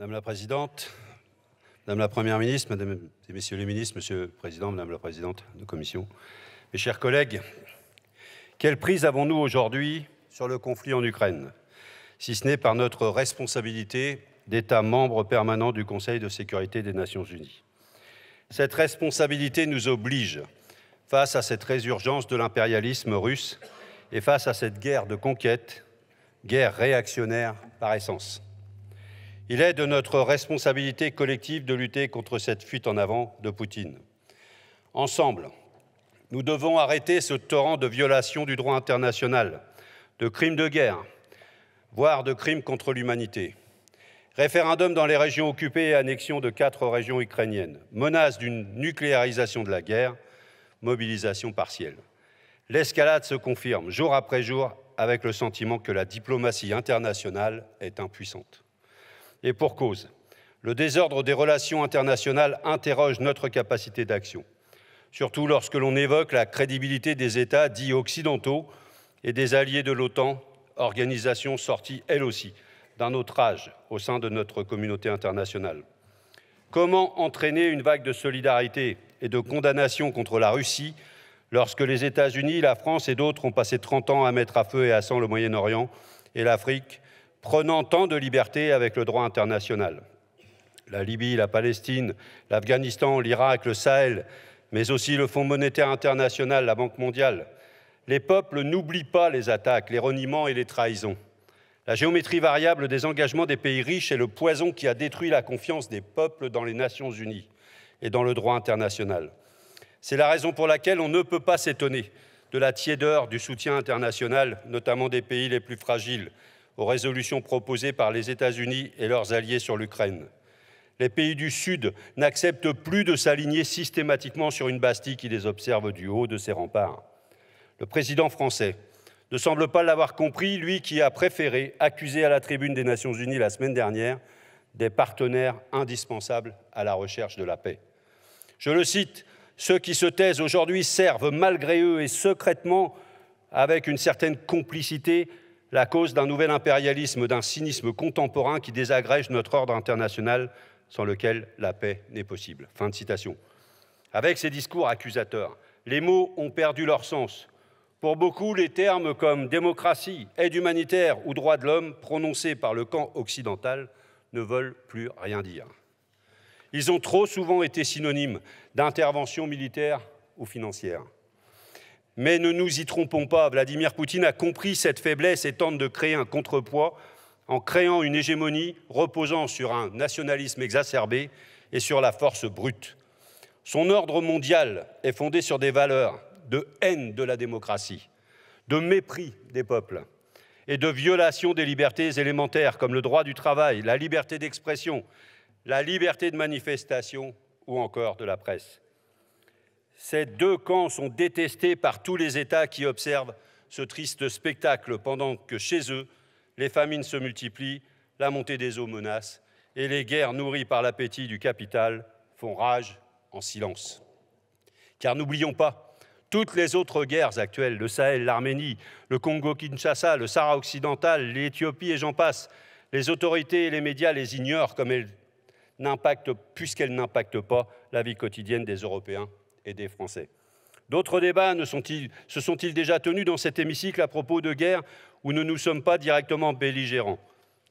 Madame la Présidente, Madame la Première ministre, Mesdames et Messieurs les ministres, Monsieur le Président, Madame la Présidente de Commission, mes chers collègues, quelle prise avons-nous aujourd'hui sur le conflit en Ukraine, si ce n'est par notre responsabilité d'État membre permanent du Conseil de sécurité des Nations Unies Cette responsabilité nous oblige face à cette résurgence de l'impérialisme russe et face à cette guerre de conquête, guerre réactionnaire par essence. Il est de notre responsabilité collective de lutter contre cette fuite en avant de Poutine. Ensemble, nous devons arrêter ce torrent de violations du droit international, de crimes de guerre, voire de crimes contre l'humanité. Référendum dans les régions occupées et annexion de quatre régions ukrainiennes, menace d'une nucléarisation de la guerre, mobilisation partielle. L'escalade se confirme jour après jour avec le sentiment que la diplomatie internationale est impuissante. Et pour cause, le désordre des relations internationales interroge notre capacité d'action, surtout lorsque l'on évoque la crédibilité des États dits occidentaux et des alliés de l'OTAN, organisation sortie elle aussi d'un autre âge au sein de notre communauté internationale. Comment entraîner une vague de solidarité et de condamnation contre la Russie lorsque les États-Unis, la France et d'autres ont passé 30 ans à mettre à feu et à sang le Moyen-Orient et l'Afrique prenant tant de liberté avec le droit international. La Libye, la Palestine, l'Afghanistan, l'Irak, le Sahel, mais aussi le Fonds monétaire international, la Banque mondiale. Les peuples n'oublient pas les attaques, les reniements et les trahisons. La géométrie variable des engagements des pays riches est le poison qui a détruit la confiance des peuples dans les Nations unies et dans le droit international. C'est la raison pour laquelle on ne peut pas s'étonner de la tiédeur du soutien international, notamment des pays les plus fragiles, aux résolutions proposées par les États-Unis et leurs alliés sur l'Ukraine. Les pays du Sud n'acceptent plus de s'aligner systématiquement sur une Bastille qui les observe du haut de ses remparts. Le président français ne semble pas l'avoir compris, lui qui a préféré accuser à la tribune des Nations Unies la semaine dernière des partenaires indispensables à la recherche de la paix. Je le cite, Ceux qui se taisent aujourd'hui servent malgré eux et secrètement, avec une certaine complicité, la cause d'un nouvel impérialisme, d'un cynisme contemporain qui désagrège notre ordre international sans lequel la paix n'est possible. Fin de citation. Avec ces discours accusateurs, les mots ont perdu leur sens. Pour beaucoup, les termes comme démocratie, aide humanitaire ou droit de l'homme prononcés par le camp occidental ne veulent plus rien dire. Ils ont trop souvent été synonymes d'intervention militaire ou financière. Mais ne nous y trompons pas, Vladimir Poutine a compris cette faiblesse et tente de créer un contrepoids en créant une hégémonie reposant sur un nationalisme exacerbé et sur la force brute. Son ordre mondial est fondé sur des valeurs de haine de la démocratie, de mépris des peuples et de violation des libertés élémentaires comme le droit du travail, la liberté d'expression, la liberté de manifestation ou encore de la presse. Ces deux camps sont détestés par tous les États qui observent ce triste spectacle, pendant que chez eux, les famines se multiplient, la montée des eaux menace, et les guerres nourries par l'appétit du capital font rage en silence. Car n'oublions pas, toutes les autres guerres actuelles, le Sahel, l'Arménie, le Congo-Kinshasa, le Sahara occidental, l'Éthiopie et j'en passe, les autorités et les médias les ignorent comme elles puisqu'elles n'impactent pas la vie quotidienne des Européens et des Français. D'autres débats ne sont -ils, se sont-ils déjà tenus dans cet hémicycle à propos de guerres où nous ne nous sommes pas directement belligérants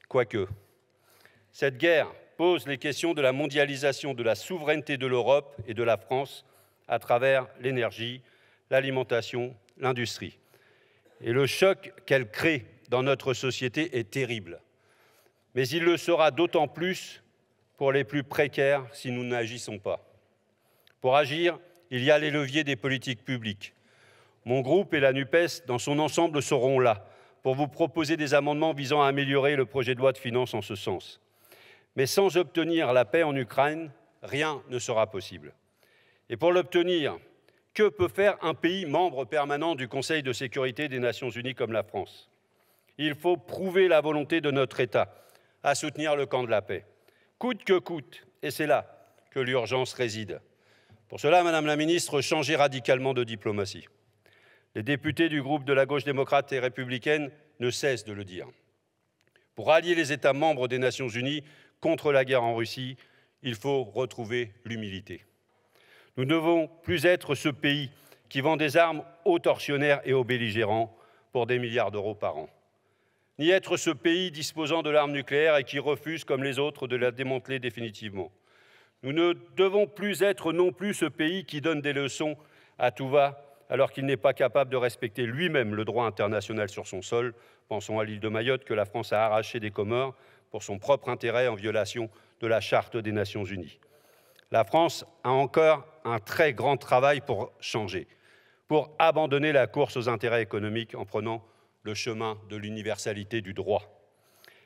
Quoique. Cette guerre pose les questions de la mondialisation, de la souveraineté de l'Europe et de la France à travers l'énergie, l'alimentation, l'industrie. Et le choc qu'elle crée dans notre société est terrible. Mais il le sera d'autant plus pour les plus précaires si nous n'agissons pas. Pour agir, il y a les leviers des politiques publiques. Mon groupe et la NUPES, dans son ensemble, seront là pour vous proposer des amendements visant à améliorer le projet de loi de finances en ce sens. Mais sans obtenir la paix en Ukraine, rien ne sera possible. Et pour l'obtenir, que peut faire un pays membre permanent du Conseil de sécurité des Nations Unies comme la France Il faut prouver la volonté de notre État à soutenir le camp de la paix, coûte que coûte, et c'est là que l'urgence réside. Pour cela, Madame la Ministre, changez radicalement de diplomatie. Les députés du groupe de la gauche démocrate et républicaine ne cessent de le dire. Pour allier les États membres des Nations Unies contre la guerre en Russie, il faut retrouver l'humilité. Nous ne devons plus être ce pays qui vend des armes aux tortionnaires et aux belligérants pour des milliards d'euros par an, ni être ce pays disposant de l'arme nucléaire et qui refuse, comme les autres, de la démanteler définitivement. Nous ne devons plus être non plus ce pays qui donne des leçons à tout va alors qu'il n'est pas capable de respecter lui-même le droit international sur son sol. Pensons à l'île de Mayotte que la France a arrachée des Comores pour son propre intérêt en violation de la Charte des Nations Unies. La France a encore un très grand travail pour changer, pour abandonner la course aux intérêts économiques en prenant le chemin de l'universalité du droit.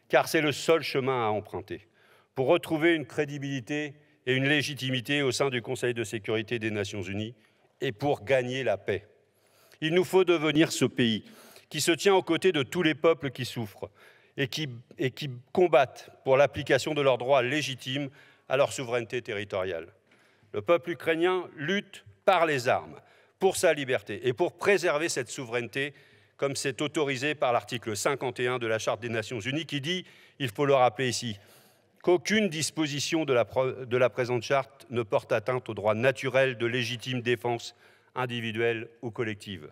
Car c'est le seul chemin à emprunter pour retrouver une crédibilité et une légitimité au sein du Conseil de sécurité des Nations Unies et pour gagner la paix. Il nous faut devenir ce pays qui se tient aux côtés de tous les peuples qui souffrent et qui, et qui combattent pour l'application de leurs droits légitimes à leur souveraineté territoriale. Le peuple ukrainien lutte par les armes pour sa liberté et pour préserver cette souveraineté comme c'est autorisé par l'article 51 de la Charte des Nations Unies qui dit, il faut le rappeler ici, qu'aucune disposition de la, présente charte ne porte atteinte au droit naturel de légitime défense individuelle ou collective.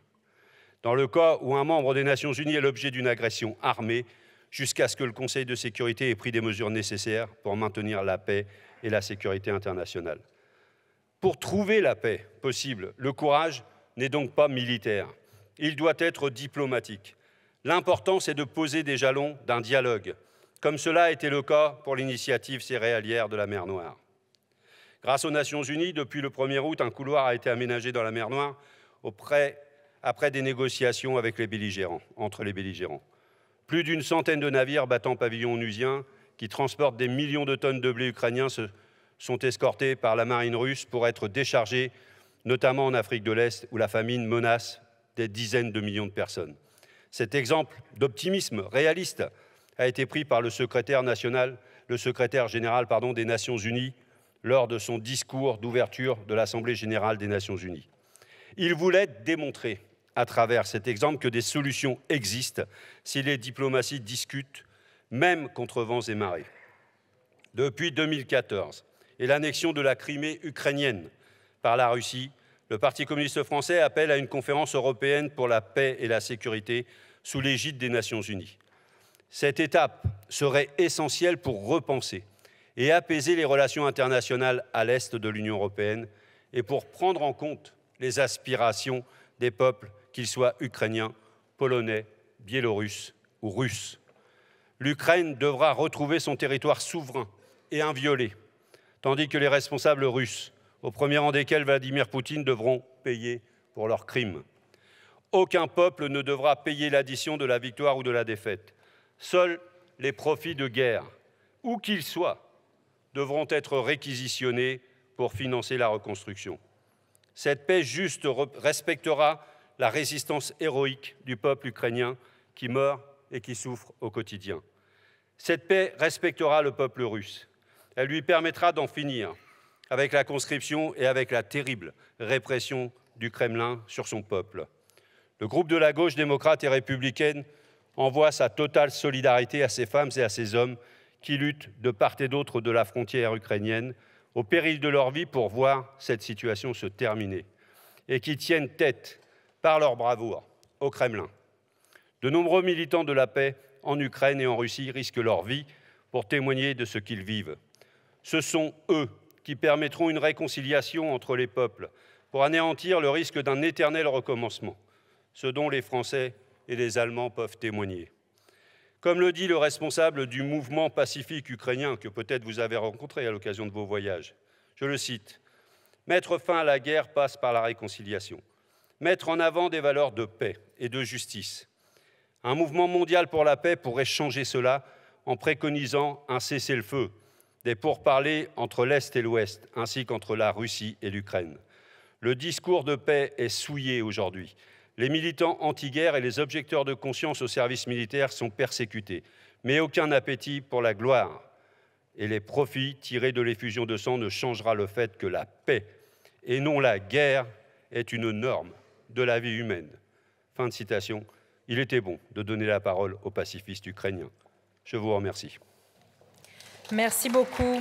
Dans le cas où un membre des Nations Unies est l'objet d'une agression armée, jusqu'à ce que le Conseil de sécurité ait pris des mesures nécessaires pour maintenir la paix et la sécurité internationale. Pour trouver la paix possible, le courage n'est donc pas militaire. Il doit être diplomatique. L'important, c'est de poser des jalons d'un dialogue comme cela a été le cas pour l'initiative céréalière de la mer Noire. Grâce aux Nations Unies, depuis le 1er août, un couloir a été aménagé dans la mer Noire après des négociations avec les belligérants, entre les belligérants. Plus d'une centaine de navires battant pavillon onusien qui transportent des millions de tonnes de blé ukrainien sont escortés par la marine russe pour être déchargés, notamment en Afrique de l'Est, où la famine menace des dizaines de millions de personnes. Cet exemple d'optimisme réaliste a été pris par le secrétaire, national, le secrétaire général pardon, des Nations Unies lors de son discours d'ouverture de l'Assemblée générale des Nations Unies. Il voulait démontrer à travers cet exemple que des solutions existent si les diplomaties discutent, même contre vents et marées. Depuis 2014 et l'annexion de la Crimée ukrainienne par la Russie, le Parti communiste français appelle à une conférence européenne pour la paix et la sécurité sous l'égide des Nations Unies. Cette étape serait essentielle pour repenser et apaiser les relations internationales à l'est de l'Union européenne et pour prendre en compte les aspirations des peuples, qu'ils soient ukrainiens, polonais, biélorusses ou russes. L'Ukraine devra retrouver son territoire souverain et inviolé, tandis que les responsables russes, au premier rang desquels Vladimir Poutine, devront payer pour leurs crimes. Aucun peuple ne devra payer l'addition de la victoire ou de la défaite. Seuls les profits de guerre, où qu'ils soient, devront être réquisitionnés pour financer la reconstruction. Cette paix juste respectera la résistance héroïque du peuple ukrainien qui meurt et qui souffre au quotidien. Cette paix respectera le peuple russe. Elle lui permettra d'en finir avec la conscription et avec la terrible répression du Kremlin sur son peuple. Le groupe de la gauche démocrate et républicaine envoie sa totale solidarité à ces femmes et à ces hommes qui luttent de part et d'autre de la frontière ukrainienne au péril de leur vie pour voir cette situation se terminer et qui tiennent tête par leur bravoure au Kremlin. De nombreux militants de la paix en Ukraine et en Russie risquent leur vie pour témoigner de ce qu'ils vivent. Ce sont eux qui permettront une réconciliation entre les peuples pour anéantir le risque d'un éternel recommencement, ce dont les Français et les Allemands peuvent témoigner. Comme le dit le responsable du mouvement pacifique ukrainien que peut-être vous avez rencontré à l'occasion de vos voyages, je le cite, Mettre fin à la guerre passe par la réconciliation, mettre en avant des valeurs de paix et de justice. Un mouvement mondial pour la paix pourrait changer cela en préconisant un cessez-le-feu, des pourparlers entre l'Est et l'Ouest, ainsi qu'entre la Russie et l'Ukraine. Le discours de paix est souillé aujourd'hui. Les militants anti-guerre et les objecteurs de conscience au service militaire sont persécutés, mais aucun appétit pour la gloire et les profits tirés de l'effusion de sang ne changera le fait que la paix et non la guerre est une norme de la vie humaine. Fin de citation. Il était bon de donner la parole aux pacifistes ukrainiens. Je vous remercie. Merci beaucoup.